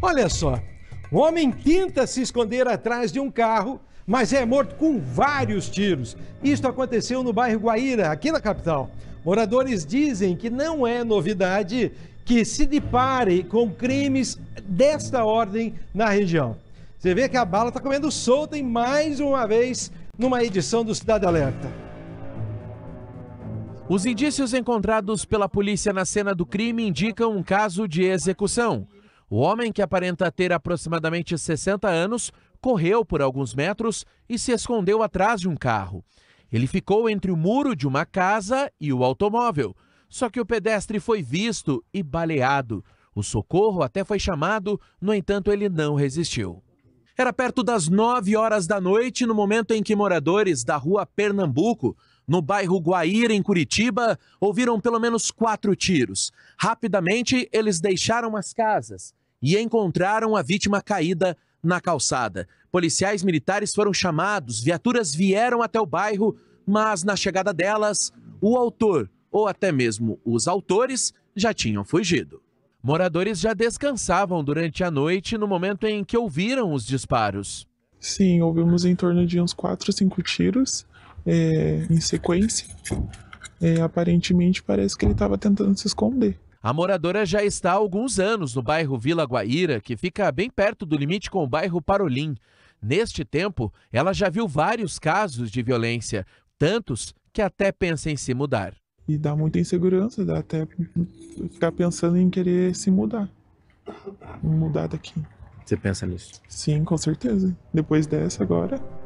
Olha só, um homem tenta se esconder atrás de um carro, mas é morto com vários tiros. Isto aconteceu no bairro Guaíra, aqui na capital. Moradores dizem que não é novidade que se depare com crimes desta ordem na região. Você vê que a bala está comendo solta em mais uma vez numa edição do Cidade Alerta. Os indícios encontrados pela polícia na cena do crime indicam um caso de execução. O homem, que aparenta ter aproximadamente 60 anos, correu por alguns metros e se escondeu atrás de um carro. Ele ficou entre o muro de uma casa e o automóvel, só que o pedestre foi visto e baleado. O socorro até foi chamado, no entanto, ele não resistiu. Era perto das 9 horas da noite, no momento em que moradores da rua Pernambuco, no bairro Guaíra, em Curitiba, ouviram pelo menos quatro tiros. Rapidamente, eles deixaram as casas, e encontraram a vítima caída na calçada. Policiais militares foram chamados, viaturas vieram até o bairro, mas na chegada delas, o autor ou até mesmo os autores já tinham fugido. Moradores já descansavam durante a noite no momento em que ouviram os disparos. Sim, ouvimos em torno de uns 4 ou 5 tiros é, em sequência. É, aparentemente parece que ele estava tentando se esconder. A moradora já está há alguns anos no bairro Vila Guaíra, que fica bem perto do limite com o bairro Parolim. Neste tempo, ela já viu vários casos de violência, tantos que até pensa em se mudar. E dá muita insegurança, dá até ficar pensando em querer se mudar. Mudar daqui. Você pensa nisso? Sim, com certeza. Depois dessa, agora.